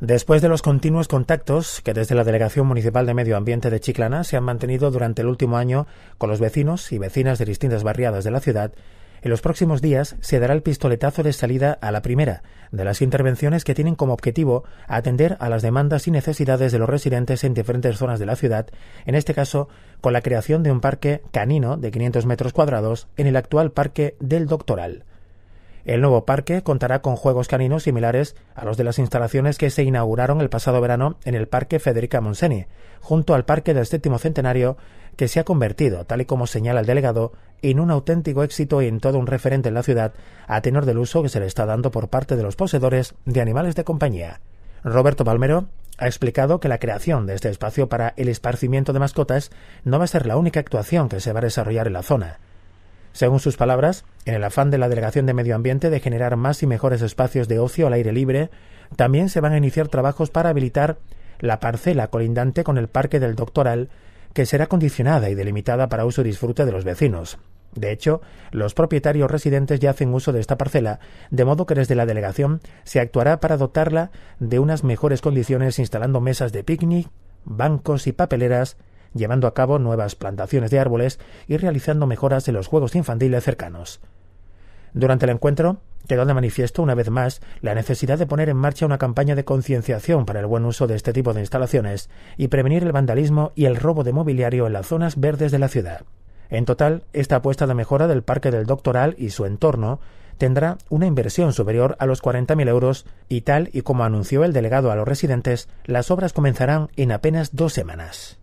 Después de los continuos contactos que desde la Delegación Municipal de Medio Ambiente de Chiclana se han mantenido durante el último año con los vecinos y vecinas de distintas barriadas de la ciudad, en los próximos días se dará el pistoletazo de salida a la primera de las intervenciones que tienen como objetivo atender a las demandas y necesidades de los residentes en diferentes zonas de la ciudad, en este caso con la creación de un parque canino de 500 metros cuadrados en el actual Parque del Doctoral. El nuevo parque contará con juegos caninos similares a los de las instalaciones que se inauguraron el pasado verano en el Parque Federica Monseni, junto al Parque del Séptimo Centenario, que se ha convertido, tal y como señala el delegado, en un auténtico éxito y en todo un referente en la ciudad, a tenor del uso que se le está dando por parte de los poseedores de animales de compañía. Roberto Palmero ha explicado que la creación de este espacio para el esparcimiento de mascotas no va a ser la única actuación que se va a desarrollar en la zona. Según sus palabras, en el afán de la Delegación de Medio Ambiente de generar más y mejores espacios de ocio al aire libre, también se van a iniciar trabajos para habilitar la parcela colindante con el Parque del Doctoral, que será condicionada y delimitada para uso y disfrute de los vecinos. De hecho, los propietarios residentes ya hacen uso de esta parcela, de modo que desde la delegación se actuará para dotarla de unas mejores condiciones instalando mesas de picnic, bancos y papeleras llevando a cabo nuevas plantaciones de árboles y realizando mejoras en los juegos infantiles cercanos. Durante el encuentro, quedó de manifiesto una vez más la necesidad de poner en marcha una campaña de concienciación para el buen uso de este tipo de instalaciones y prevenir el vandalismo y el robo de mobiliario en las zonas verdes de la ciudad. En total, esta apuesta de mejora del Parque del Doctoral y su entorno tendrá una inversión superior a los 40.000 euros y tal y como anunció el delegado a los residentes, las obras comenzarán en apenas dos semanas.